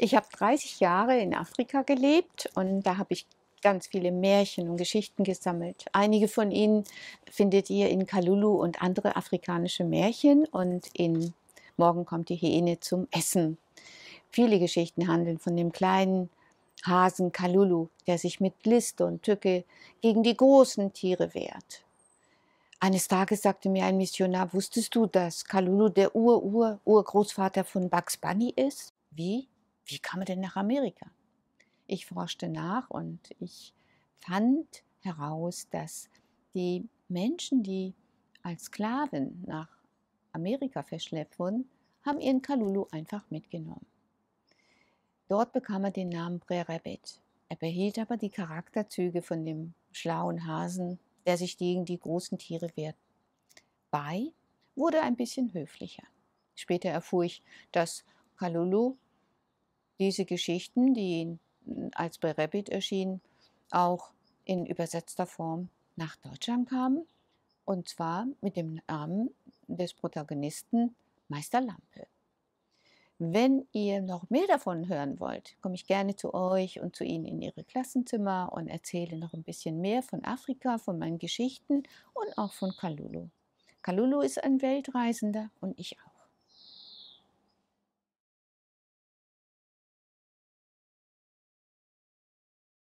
Ich habe 30 Jahre in Afrika gelebt und da habe ich ganz viele Märchen und Geschichten gesammelt. Einige von ihnen findet ihr in Kalulu und andere afrikanische Märchen und in Morgen kommt die Hyäne zum Essen. Viele Geschichten handeln von dem kleinen Hasen Kalulu, der sich mit List und Tücke gegen die großen Tiere wehrt. Eines Tages sagte mir ein Missionar, wusstest du, dass Kalulu der Ur-Ur-Urgroßvater von Bugs Bunny ist? Wie? wie kam er denn nach Amerika? Ich forschte nach und ich fand heraus, dass die Menschen, die als Sklaven nach Amerika verschleppt wurden, haben ihren Kalulu einfach mitgenommen. Dort bekam er den Namen Brerebet. Er behielt aber die Charakterzüge von dem schlauen Hasen, der sich gegen die großen Tiere wehrt. Bei wurde ein bisschen höflicher. Später erfuhr ich, dass Kalulu diese Geschichten, die als bei Rabbit erschienen, auch in übersetzter Form nach Deutschland kamen. Und zwar mit dem Namen des Protagonisten Meister Lampe. Wenn ihr noch mehr davon hören wollt, komme ich gerne zu euch und zu Ihnen in Ihre Klassenzimmer und erzähle noch ein bisschen mehr von Afrika, von meinen Geschichten und auch von Kalulu. Kalulu ist ein Weltreisender und ich auch.